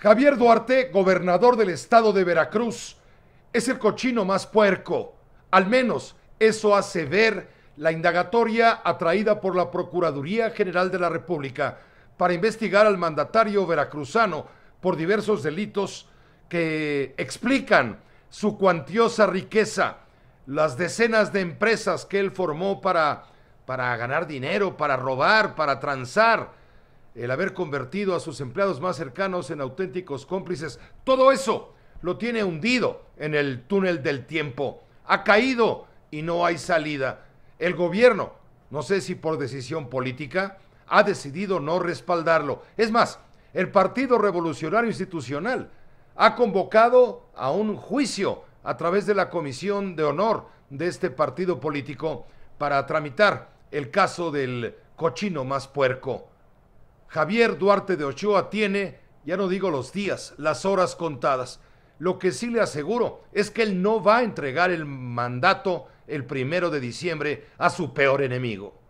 Javier Duarte, gobernador del estado de Veracruz, es el cochino más puerco. Al menos eso hace ver la indagatoria atraída por la Procuraduría General de la República para investigar al mandatario veracruzano por diversos delitos que explican su cuantiosa riqueza, las decenas de empresas que él formó para, para ganar dinero, para robar, para transar el haber convertido a sus empleados más cercanos en auténticos cómplices, todo eso lo tiene hundido en el túnel del tiempo. Ha caído y no hay salida. El gobierno, no sé si por decisión política, ha decidido no respaldarlo. Es más, el Partido Revolucionario Institucional ha convocado a un juicio a través de la Comisión de Honor de este partido político para tramitar el caso del cochino más puerco. Javier Duarte de Ochoa tiene, ya no digo los días, las horas contadas. Lo que sí le aseguro es que él no va a entregar el mandato el primero de diciembre a su peor enemigo.